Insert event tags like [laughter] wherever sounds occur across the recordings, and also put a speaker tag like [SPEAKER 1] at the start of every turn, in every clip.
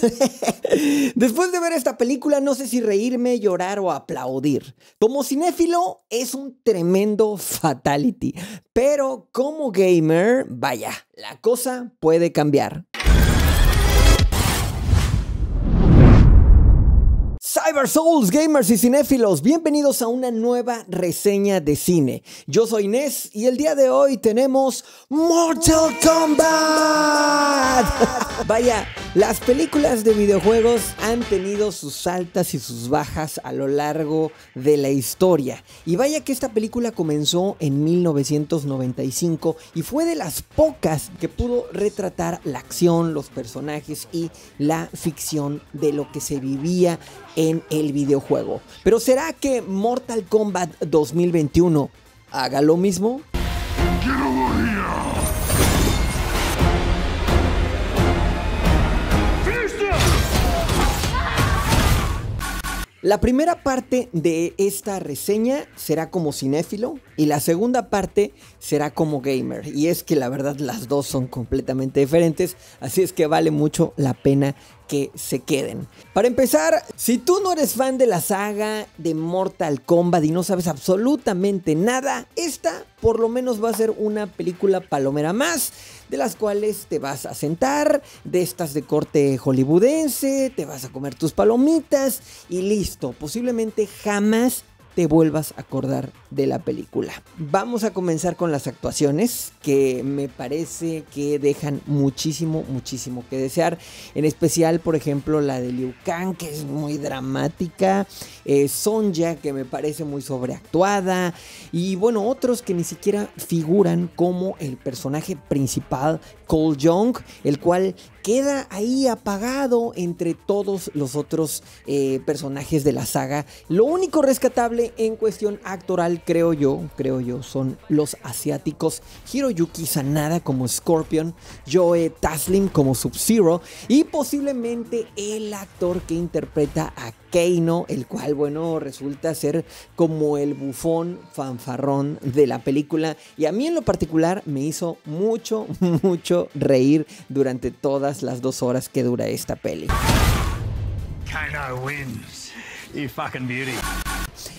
[SPEAKER 1] [laughs] Después de ver esta película, no sé si reírme, llorar o aplaudir. Como cinéfilo, es un tremendo fatality. Pero como gamer, vaya, la cosa puede cambiar. Souls, gamers y cinéfilos, bienvenidos a una nueva reseña de cine. Yo soy Inés y el día de hoy tenemos Mortal Kombat. [laughs] Vaya, las películas de videojuegos han tenido sus altas y sus bajas a lo largo de la historia. Y vaya que esta película comenzó en 1995 y fue de las pocas que pudo retratar la acción, los personajes y la ficción de lo que se vivía en el videojuego. Pero ¿será que Mortal Kombat 2021 haga lo mismo? La primera parte de esta reseña será como cinéfilo y la segunda parte será como gamer. Y es que la verdad las dos son completamente diferentes, así es que vale mucho la pena que se queden. Para empezar, si tú no eres fan de la saga de Mortal Kombat y no sabes absolutamente nada, esta por lo menos va a ser una película palomera más, de las cuales te vas a sentar, de estas de corte hollywoodense, te vas a comer tus palomitas y listo. Posiblemente jamás te vuelvas a acordar de la película. Vamos a comenzar con las actuaciones que me parece que dejan muchísimo, muchísimo que desear. En especial, por ejemplo, la de Liu Kang, que es muy dramática. Eh, Sonja, que me parece muy sobreactuada. Y bueno, otros que ni siquiera figuran como el personaje principal, Cole Young, el cual queda ahí apagado entre todos los otros eh, personajes de la saga. Lo único rescatable en cuestión actoral, creo yo, creo yo, son los asiáticos Hiroyuki Sanada como Scorpion, Joe Taslim como Sub-Zero y posiblemente el actor que interpreta a Keino, el cual, bueno, resulta ser como el bufón fanfarrón de la película. Y a mí en lo particular me hizo mucho, [laughs] mucho reír durante todas las dos horas que dura esta peli. wins. You fucking beauty.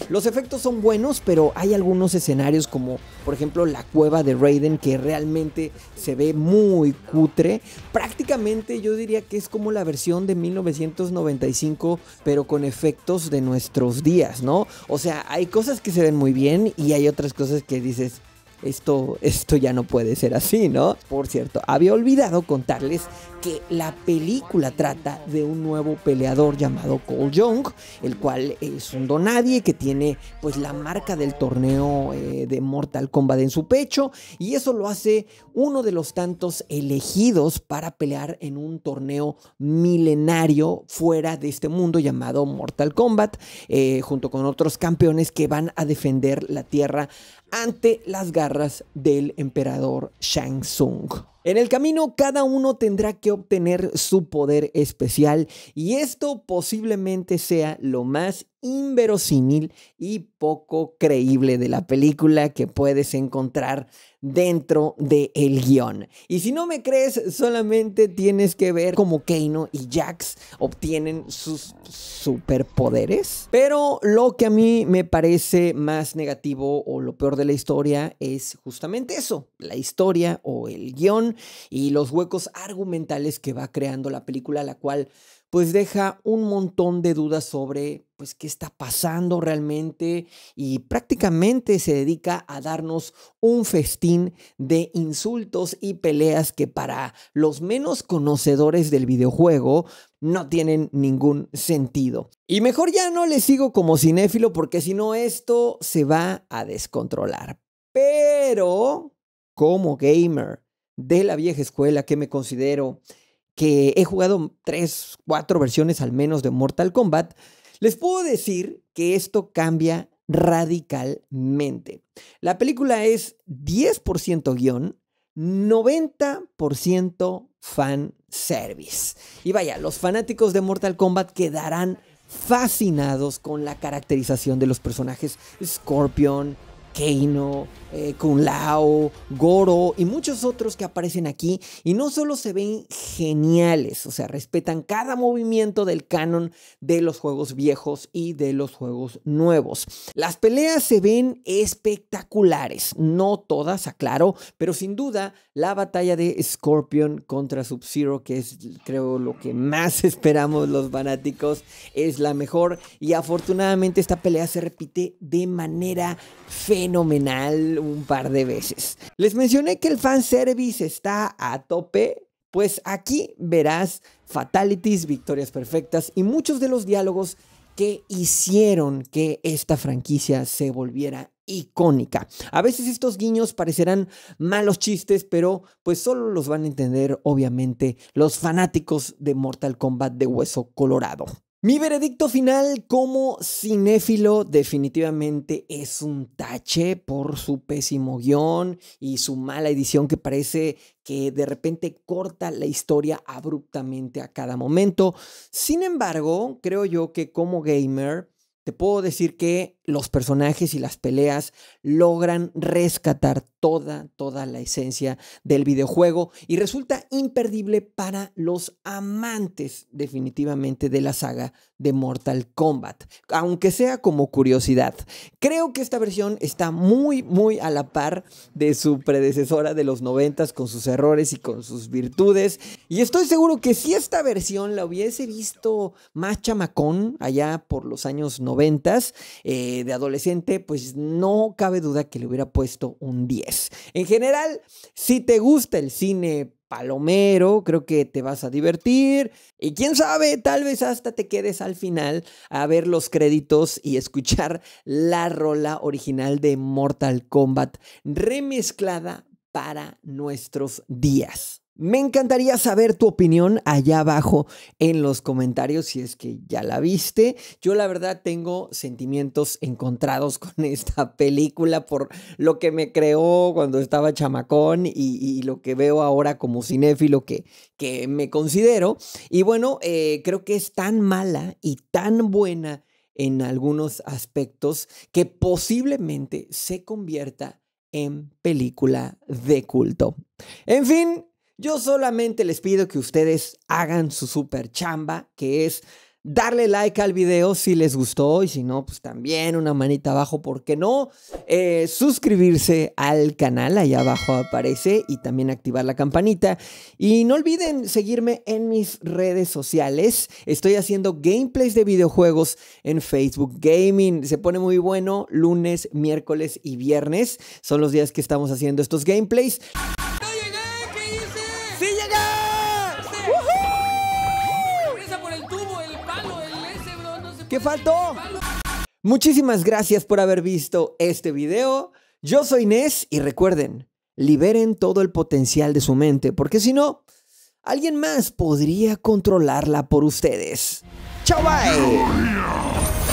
[SPEAKER 1] Los efectos son buenos, pero hay algunos escenarios como por ejemplo la cueva de Raiden que realmente se ve muy cutre. Prácticamente yo diría que es como la versión de 1995, pero con efectos de nuestros días, ¿no? O sea, hay cosas que se ven muy bien y hay otras cosas que dices, esto, esto ya no puede ser así, ¿no? Por cierto, había olvidado contarles que la película trata de un nuevo peleador llamado Cole Young, el cual es un donadie que tiene pues la marca del torneo eh, de Mortal Kombat en su pecho y eso lo hace uno de los tantos elegidos para pelear en un torneo milenario fuera de este mundo llamado Mortal Kombat, eh, junto con otros campeones que van a defender la tierra ante las garras del emperador Shang Tsung. En el camino cada uno tendrá que obtener su poder especial y esto posiblemente sea lo más inverosímil y poco creíble de la película que puedes encontrar dentro del el guión. Y si no me crees, solamente tienes que ver cómo Kano y Jax obtienen sus superpoderes. Pero lo que a mí me parece más negativo o lo peor de la historia es justamente eso, la historia o el guión y los huecos argumentales que va creando la película, la cual pues deja un montón de dudas sobre pues qué está pasando realmente y prácticamente se dedica a darnos un festín de insultos y peleas que para los menos conocedores del videojuego no tienen ningún sentido. Y mejor ya no le sigo como cinéfilo porque si no esto se va a descontrolar. Pero como gamer de la vieja escuela que me considero que he jugado 3, 4 versiones al menos de Mortal Kombat, les puedo decir que esto cambia radicalmente. La película es 10% guión, 90% fan service. Y vaya, los fanáticos de Mortal Kombat quedarán fascinados con la caracterización de los personajes Scorpion, Kano, eh, Kun Lao, Goro y muchos otros que aparecen aquí y no solo se ven geniales, o sea, respetan cada movimiento del canon de los juegos viejos y de los juegos nuevos. Las peleas se ven espectaculares, no todas, aclaro, pero sin duda la batalla de Scorpion contra Sub-Zero, que es creo lo que más [laughs] esperamos los fanáticos, es la mejor y afortunadamente esta pelea se repite de manera fenomenal un par de veces. Les mencioné que el fanservice está a tope. Pues aquí verás fatalities, victorias perfectas y muchos de los diálogos que hicieron que esta franquicia se volviera icónica. A veces estos guiños parecerán malos chistes, pero pues solo los van a entender obviamente los fanáticos de Mortal Kombat de Hueso Colorado. Mi veredicto final como cinéfilo definitivamente es un tache por su pésimo guión y su mala edición que parece que de repente corta la historia abruptamente a cada momento. Sin embargo, creo yo que como gamer te puedo decir que los personajes y las peleas logran rescatar toda, toda la esencia del videojuego y resulta imperdible para los amantes definitivamente de la saga de Mortal Kombat, aunque sea como curiosidad. Creo que esta versión está muy, muy a la par de su predecesora de los noventas con sus errores y con sus virtudes y estoy seguro que si esta versión la hubiese visto más chamacón allá por los años 90, ventas eh, de adolescente, pues no cabe duda que le hubiera puesto un 10. En general, si te gusta el cine palomero, creo que te vas a divertir y quién sabe, tal vez hasta te quedes al final a ver los créditos y escuchar la rola original de Mortal Kombat remezclada para nuestros días. Me encantaría saber tu opinión allá abajo en los comentarios si es que ya la viste. Yo la verdad tengo sentimientos encontrados [laughs] con esta película por lo que me creó cuando estaba chamacón y, lo que veo ahora como cinéfilo que, que me considero. Y bueno, eh, creo que es tan mala y tan buena en algunos aspectos que posiblemente se convierta en película de culto. En fin, yo solamente les pido que ustedes hagan su super chamba, que es darle like al video si les gustó y si no, pues también una manita abajo, ¿por qué no? Eh, suscribirse al canal, allá abajo aparece, y también activar la campanita. Y no olviden seguirme en mis redes sociales. Estoy haciendo gameplays de videojuegos en Facebook Gaming. Se pone muy bueno lunes, miércoles y viernes. Son los días que estamos haciendo estos gameplays. faltó. Muchísimas gracias por haber visto este video. Yo soy Inés y recuerden, liberen todo el potencial de su mente, porque si no, alguien más podría controlarla por ustedes. ¡Chao, bye!